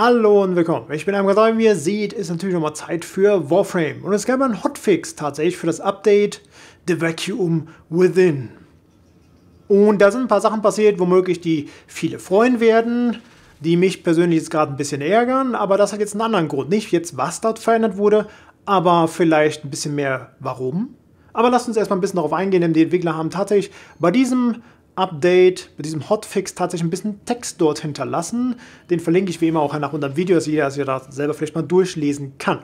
Hallo und willkommen. Ich bin Amgazai und wie ihr seht, ist natürlich nochmal Zeit für Warframe. Und es gab einen Hotfix tatsächlich für das Update The Vacuum Within. Und da sind ein paar Sachen passiert, womöglich die viele freuen werden, die mich persönlich jetzt gerade ein bisschen ärgern, aber das hat jetzt einen anderen Grund. Nicht jetzt, was dort verändert wurde, aber vielleicht ein bisschen mehr warum. Aber lasst uns erstmal ein bisschen darauf eingehen, denn die Entwickler haben tatsächlich bei diesem Update mit diesem Hotfix tatsächlich ein bisschen Text dort hinterlassen. Den verlinke ich wie immer auch nach unserem Video, dass ihr, dass ihr das selber vielleicht mal durchlesen kann.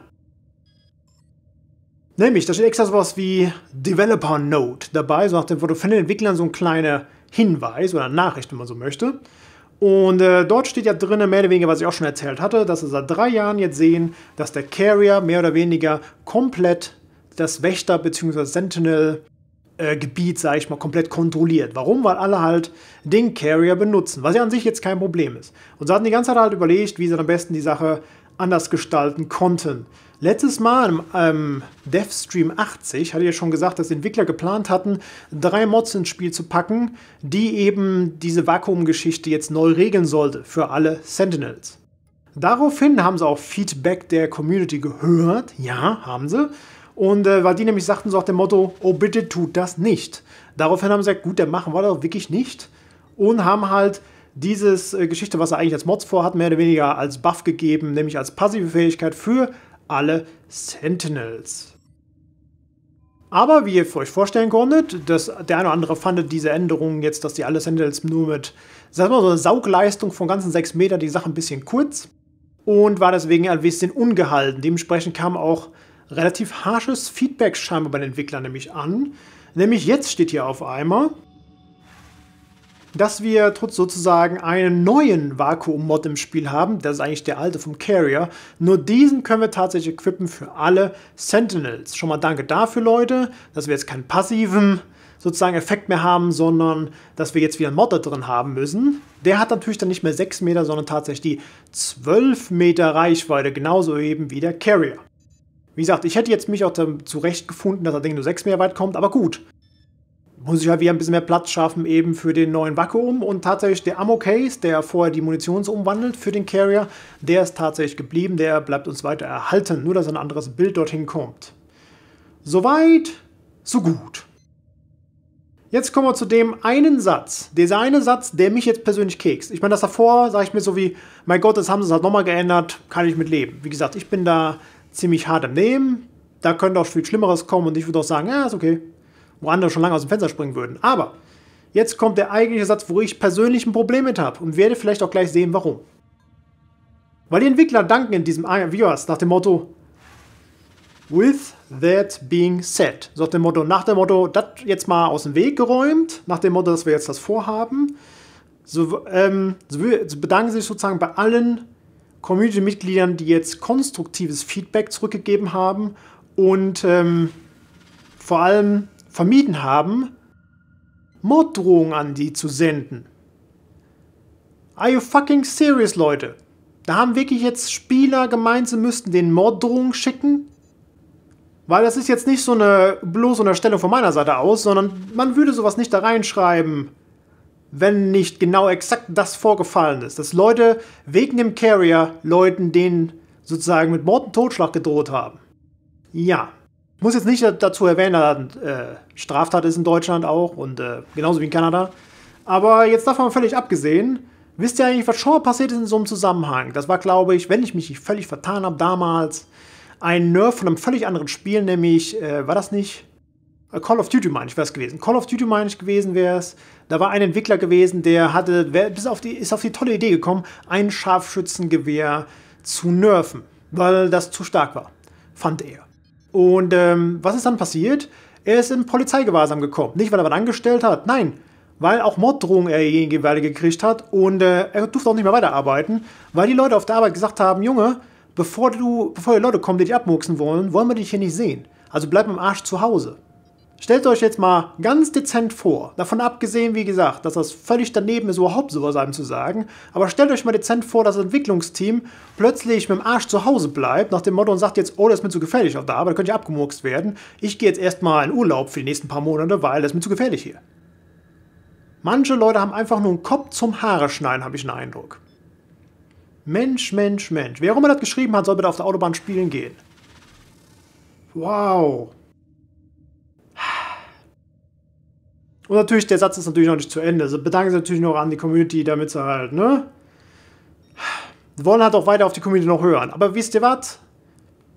Nämlich, da steht extra sowas wie Developer Note dabei, so nach dem Motto, von den Entwicklern so ein kleiner Hinweis oder Nachricht, wenn man so möchte. Und äh, dort steht ja drin, mehr oder weniger, was ich auch schon erzählt hatte, dass wir seit drei Jahren jetzt sehen, dass der Carrier mehr oder weniger komplett das Wächter- bzw. Sentinel äh, Gebiet, sage ich mal, komplett kontrolliert. Warum? Weil alle halt den Carrier benutzen, was ja an sich jetzt kein Problem ist. Und sie hatten die ganze Zeit halt überlegt, wie sie am besten die Sache anders gestalten konnten. Letztes Mal im ähm, DevStream 80 hatte ich ja schon gesagt, dass Entwickler geplant hatten, drei Mods ins Spiel zu packen, die eben diese Vakuumgeschichte jetzt neu regeln sollte für alle Sentinels. Daraufhin haben sie auch Feedback der Community gehört. Ja, haben sie. Und äh, weil die nämlich sagten so nach dem Motto, oh bitte tut das nicht. Daraufhin haben sie gesagt, gut, dann machen wir das wirklich nicht. Und haben halt dieses äh, Geschichte, was er eigentlich als Mods vorhat, mehr oder weniger als Buff gegeben, nämlich als passive Fähigkeit für alle Sentinels. Aber wie ihr euch vorstellen konntet, dass der eine oder andere fandet diese Änderungen jetzt, dass die alle Sentinels nur mit, sagen wir mal, so einer Saugleistung von ganzen 6 Meter die Sache ein bisschen kurz und war deswegen ein bisschen ungehalten. Dementsprechend kam auch relativ harsches Feedback scheinbar bei den Entwicklern nämlich an. Nämlich jetzt steht hier auf einmal, dass wir trotz sozusagen einen neuen Vakuum-Mod im Spiel haben, das ist eigentlich der alte vom Carrier, nur diesen können wir tatsächlich equippen für alle Sentinels. Schon mal danke dafür, Leute, dass wir jetzt keinen passiven sozusagen Effekt mehr haben, sondern dass wir jetzt wieder einen Mod da drin haben müssen. Der hat natürlich dann nicht mehr 6 Meter, sondern tatsächlich die 12 Meter Reichweite, genauso eben wie der Carrier. Wie gesagt, ich hätte jetzt mich auch zurechtgefunden, dass er Ding nur 6 mehr weit kommt, aber gut. Muss ich halt wieder ein bisschen mehr Platz schaffen eben für den neuen Vakuum und tatsächlich der Ammo-Case, der vorher die Munition umwandelt für den Carrier, der ist tatsächlich geblieben, der bleibt uns weiter erhalten, nur dass ein anderes Bild dorthin kommt. Soweit, so gut. Jetzt kommen wir zu dem einen Satz. Dieser eine Satz, der mich jetzt persönlich kekst. Ich meine, das davor sage ich mir so wie, mein Gott, das haben sie es halt nochmal geändert, kann ich mit leben. Wie gesagt, ich bin da ziemlich hart am Nehmen. Da könnte auch viel Schlimmeres kommen und ich würde auch sagen, ja, ist okay. Wo andere schon lange aus dem Fenster springen würden. Aber jetzt kommt der eigentliche Satz, wo ich persönlich ein Problem mit habe und werde vielleicht auch gleich sehen, warum. Weil die Entwickler danken in diesem Viewers nach dem Motto With that being said. So nach dem Motto, nach dem Motto, das jetzt mal aus dem Weg geräumt, nach dem Motto, dass wir jetzt das vorhaben. So, ähm, so bedanken sich sozusagen bei allen Community-Mitgliedern, die jetzt konstruktives Feedback zurückgegeben haben und ähm, vor allem vermieden haben, Morddrohungen an die zu senden. Are you fucking serious, Leute? Da haben wirklich jetzt Spieler gemeint, sie müssten den Morddrohungen schicken? Weil das ist jetzt nicht so eine bloße Unterstellung von meiner Seite aus, sondern man würde sowas nicht da reinschreiben wenn nicht genau exakt das vorgefallen ist, dass Leute wegen dem Carrier Leuten, denen sozusagen mit Mord und Totschlag gedroht haben. Ja. Ich muss jetzt nicht dazu erwähnen, dass äh, Straftat ist in Deutschland auch und äh, genauso wie in Kanada. Aber jetzt davon völlig abgesehen, wisst ihr eigentlich, was schon mal passiert ist in so einem Zusammenhang? Das war, glaube ich, wenn ich mich nicht völlig vertan habe damals, ein Nerf von einem völlig anderen Spiel, nämlich, äh, war das nicht äh, Call of Duty meine ich wäre es gewesen. Call of Duty meine ich gewesen wäre es. Da war ein Entwickler gewesen, der hatte, bis auf die, ist auf die tolle Idee gekommen, ein Scharfschützengewehr zu nerven, weil das zu stark war, fand er. Und ähm, was ist dann passiert? Er ist in Polizeigewahrsam gekommen. Nicht, weil er was angestellt hat, nein, weil auch Morddrohungen er jeweilig gekriegt hat und äh, er durfte auch nicht mehr weiterarbeiten, weil die Leute auf der Arbeit gesagt haben, Junge, bevor, du, bevor die Leute kommen, die dich abmurksen wollen, wollen wir dich hier nicht sehen. Also bleib im Arsch zu Hause. Stellt euch jetzt mal ganz dezent vor, davon abgesehen, wie gesagt, dass das völlig daneben ist, überhaupt sowas einem zu sagen, aber stellt euch mal dezent vor, dass das Entwicklungsteam plötzlich mit dem Arsch zu Hause bleibt, nach dem Motto und sagt jetzt, oh, das ist mir zu gefährlich auf der Arbeit, da könnte ich abgemurkst werden, ich gehe jetzt erstmal in Urlaub für die nächsten paar Monate, weil das ist mir zu gefährlich hier. Manche Leute haben einfach nur einen Kopf zum Haare schneiden, habe ich einen Eindruck. Mensch, Mensch, Mensch. Wer auch immer das geschrieben hat, soll bitte auf der Autobahn spielen gehen. Wow. Und natürlich, der Satz ist natürlich noch nicht zu Ende. Also bedanken Sie natürlich noch an die Community, damit sie halt, ne? wollen halt auch weiter auf die Community noch hören. Aber wisst ihr was?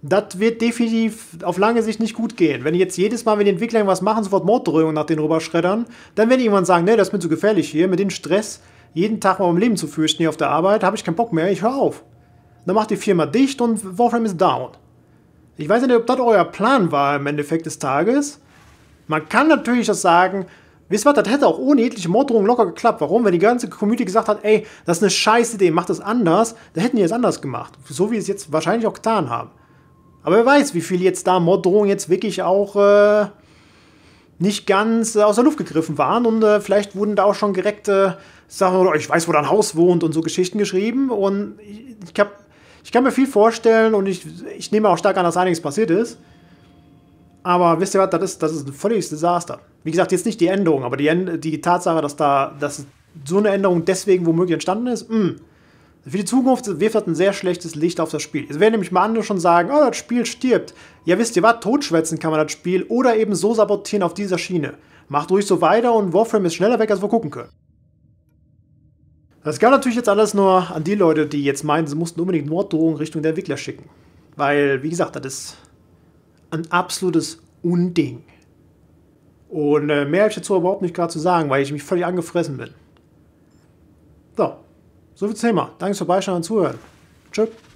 Das wird definitiv auf lange Sicht nicht gut gehen. Wenn jetzt jedes Mal, wenn die Entwickler irgendwas machen, sofort Morddrohungen nach denen rüberschreddern, dann wird irgendwann sagen, ne, das ist mir zu gefährlich hier, mit dem Stress jeden Tag mal um Leben zu fürchten hier auf der Arbeit, habe ich keinen Bock mehr, ich höre auf. Dann macht die Firma dicht und Warframe ist down. Ich weiß nicht, ob das euer Plan war im Endeffekt des Tages. Man kann natürlich das sagen, Wisst ihr was, das hätte auch ohne jegliche Morddrohung locker geklappt. Warum? Wenn die ganze Community gesagt hat, ey, das ist eine scheiß Idee, macht das anders, dann hätten die es anders gemacht. So wie sie es jetzt wahrscheinlich auch getan haben. Aber wer weiß, wie viel jetzt da Morddrohungen jetzt wirklich auch äh, nicht ganz äh, aus der Luft gegriffen waren und äh, vielleicht wurden da auch schon direkte Sachen oder ich weiß, wo dein Haus wohnt und so Geschichten geschrieben und ich, ich, hab, ich kann mir viel vorstellen und ich, ich nehme auch stark an, dass einiges passiert ist. Aber wisst ihr was, das ist, das ist ein völliges Desaster. Wie gesagt, jetzt nicht die Änderung, aber die, die Tatsache, dass da dass so eine Änderung deswegen womöglich entstanden ist, mh, hm. für die Zukunft wirft das ein sehr schlechtes Licht auf das Spiel. Es werden nämlich mal andere schon sagen, oh, das Spiel stirbt. Ja, wisst ihr was, totschwätzen kann man das Spiel oder eben so sabotieren auf dieser Schiene. Macht ruhig so weiter und Warframe ist schneller weg, als wir gucken können. Das gab natürlich jetzt alles nur an die Leute, die jetzt meinen, sie mussten unbedingt Morddrohungen Richtung der Entwickler schicken. Weil, wie gesagt, das ist ein absolutes Unding. Und äh, mehr habe ich dazu überhaupt nicht gerade zu sagen, weil ich mich völlig angefressen bin. So, soviel zum Thema. Danke fürs Beischauen und Zuhören. Tschüss.